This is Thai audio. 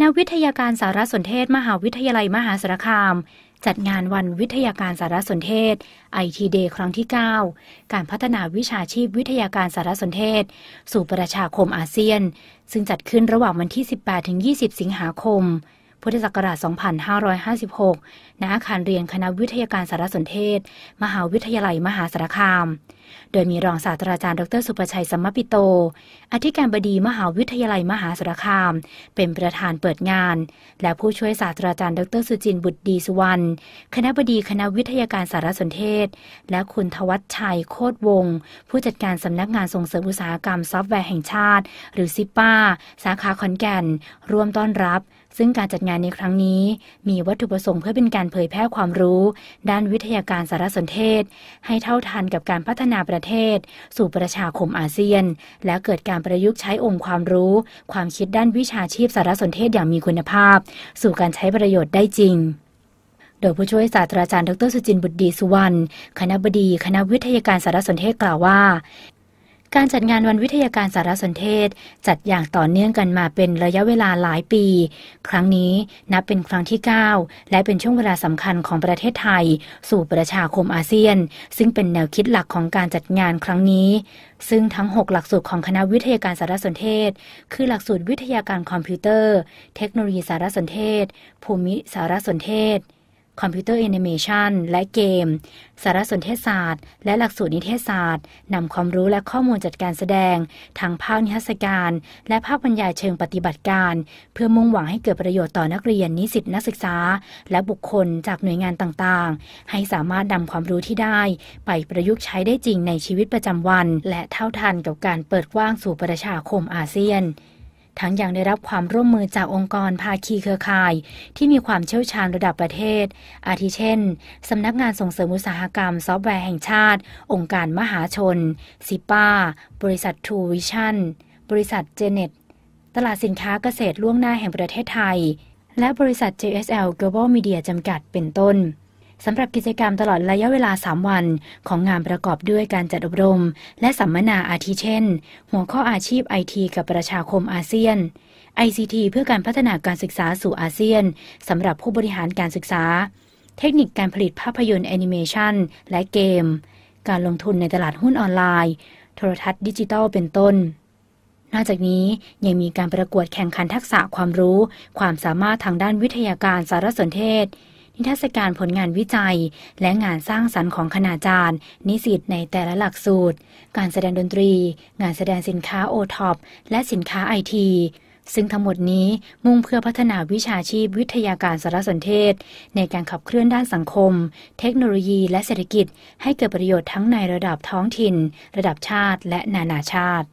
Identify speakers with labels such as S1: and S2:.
S1: คณะวิทยาการสารสนเทศ มหาวิทยาลัยมหาสารคาม จัดงานวันวิทยาการสารสนเทศ IT d ย์ครั้งที่ 9 การพัฒนาวิชาชีพวิทยาการสารสนเทศ สู่ประชาคมอาเซียน ซึ่งจัดขึ้นระหว่างวันที่ 18-20 สิงหาคม พุทธศักราช 2556 ณ อาคารเรียนคณะวิทยาการสารสนเทศ มหาวิทยาลัยมหาสารคามโดยมีรองศาสตราจารย์ดรสุประชัยสมปิโต อธิการบดีมหาวิทยาลัยมหาสารคาม เป็นประธานเปิดงาน และผู้ช่วยศาสตราจารย์ ดรสุจินบุตรดีสุวรรณ คณะบดีคณะวิทยาการสารสนเทศ และคุณทวัชชัยโคดวง ผู้จัดการสำนักงานส่งเสริมอุตสาหกรรม ซอฟต์แวร์แห่งชาติ หรือซิป้าสาขาขอนแก่น ร่วมต้อนรับ ซึ่งการจัดงานในครั้งนี้ มีวัตถุประสงค์เพื่อเป็นการเผยแพร่ความรู้ ด้านวิทยาการสารสนเทศ ให้เท่าทันกับการพัฒนาาประเทศ สู่ประชาคมอาเซียน และเกิดการประยุกต์ใช้องค์ความรู้ ความคิดด้านวิชาชีพสารสนเทศอย่างมีคุณภาพ สู่การใช้ประโยชน์ได้จริง โดยผู้ช่วยศาสตราจารย์ดรสุจินบุตรดีสุวรรณคณะบดี คณะวิทยาการสารสนเทศกล่าวว่าการจัดงานวันวิทยาการสารสนเทศ จัดอย่างต่อเนื่องกันมาเป็นระยะเวลาหลายปี ครั้งนี้นับเป็นครั้งที่ 9 และเป็นช่วงเวลาสำคัญของประเทศไทยสู่ประชาคมอาเซียน ซึ่งเป็นแนวคิดหลักของการจัดงานครั้งนี้ ซึ่งทั้ง 6 หลักสูตรของคณะวิทยาการสารสนเทศ คือหลักสูตรวิทยาการคอมพิวเตอร์ เทคโนโลยีสารสนเทศ ภูมิสารสนเทศคอมพิวเตอร์แอนิเมชันและเกม สารสนเทศศาสตร์ และหลักสูตรนิเทศศาสตร์ นำความรู้และข้อมูลจัดการแสดงทางภาคนิทรรศการ และภาคบรรยายเชิงปฏิบัติการ เพื่อมุ่งหวังให้เกิดประโยชน์ต่อนักเรียนนิสิตนักศึกษา และบุคคลจากหน่วยงานต่างๆ ให้สามารถนำความรู้ที่ได้ ไปประยุกต์ใช้ได้จริงในชีวิตประจำวัน และเท่าทันกับการเปิดกว้างสู่ประชาคมอาเซียนทั้งยังได้รับความร่วมมือจากองค์กรภาคีเครือข่าย ที่มีความเชี่ยวชาญระดับประเทศ อาทิเช่นสำนักงานส่งเสริมอุตสาหกรรม ซอฟต์แวร์แห่งชาติ องค์การมหาชนซิป้าบริษัททูวิชั่น บริษัทเจเน็ตตลาดสินค้าเกษตรล่วงหน้าแห่งประเทศไทย และบริษัท JSL Global Media จำกัดเป็นต้นสำหรับกิจกรรมตลอดระยะเวลา 3 วัน ของงานประกอบด้วยการจัดอบรม และสัมมนาอาทิเช่น หัวข้ออาชีพไอทีกับประชาคมอาเซียน ICT เพื่อการพัฒนาการศึกษาสู่อาเซียน สำหรับผู้บริหารการศึกษา เทคนิคการผลิตภาพยนตร์แอนิเมชันและเกม การลงทุนในตลาดหุ้นออนไลน์โทรทัศน์ดิจิทัลเป็นต้น นอกจากนี้ยังมีการประกวดแข่งขันทักษะความรู้ ความสามารถทางด้านวิทยาการสารสนเทศนิทรรศการผลงานวิจัย และงานสร้างสรรค์ของคณาจารย์ นิสิตในแต่ละหลักสูตร การแสดงดนตรี งานแสดงสินค้าโอท็อปและสินค้าไอทีซึ่งทั้งหมดนี้มุ่งเพื่อพัฒนาวิชาชีพวิทยาการสารสนเทศ ในการขับเคลื่อนด้านสังคม เทคโนโลยี และเศรษฐกิจให้เกิดประโยชน์ทั้งในระดับท้องถิ่น ระดับชาติ และนานาชาติ